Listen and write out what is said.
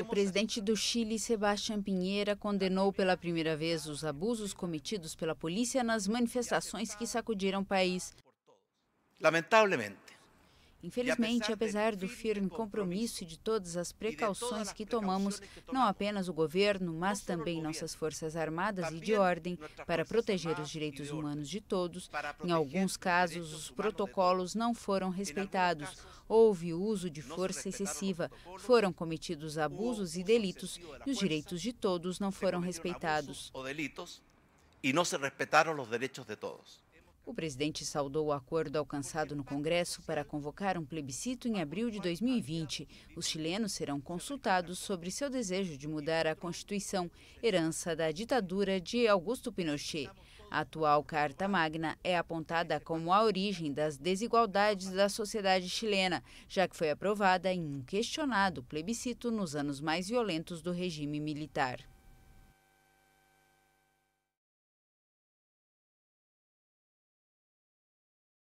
O presidente do Chile, Sebastián Pinheira, condenou pela primeira vez os abusos cometidos pela polícia nas manifestações que sacudiram o país. Lamentavelmente, Infelizmente, apesar do firme compromisso e de todas as precauções que tomamos, não apenas o governo, mas também nossas Forças Armadas e de ordem, para proteger os direitos humanos de todos, em alguns casos os protocolos não foram respeitados, houve uso de força excessiva, foram cometidos abusos e delitos e os direitos de todos não foram respeitados. E não se respeitaram os direitos de todos. O presidente saudou o acordo alcançado no Congresso para convocar um plebiscito em abril de 2020. Os chilenos serão consultados sobre seu desejo de mudar a Constituição, herança da ditadura de Augusto Pinochet. A atual Carta Magna é apontada como a origem das desigualdades da sociedade chilena, já que foi aprovada em um questionado plebiscito nos anos mais violentos do regime militar.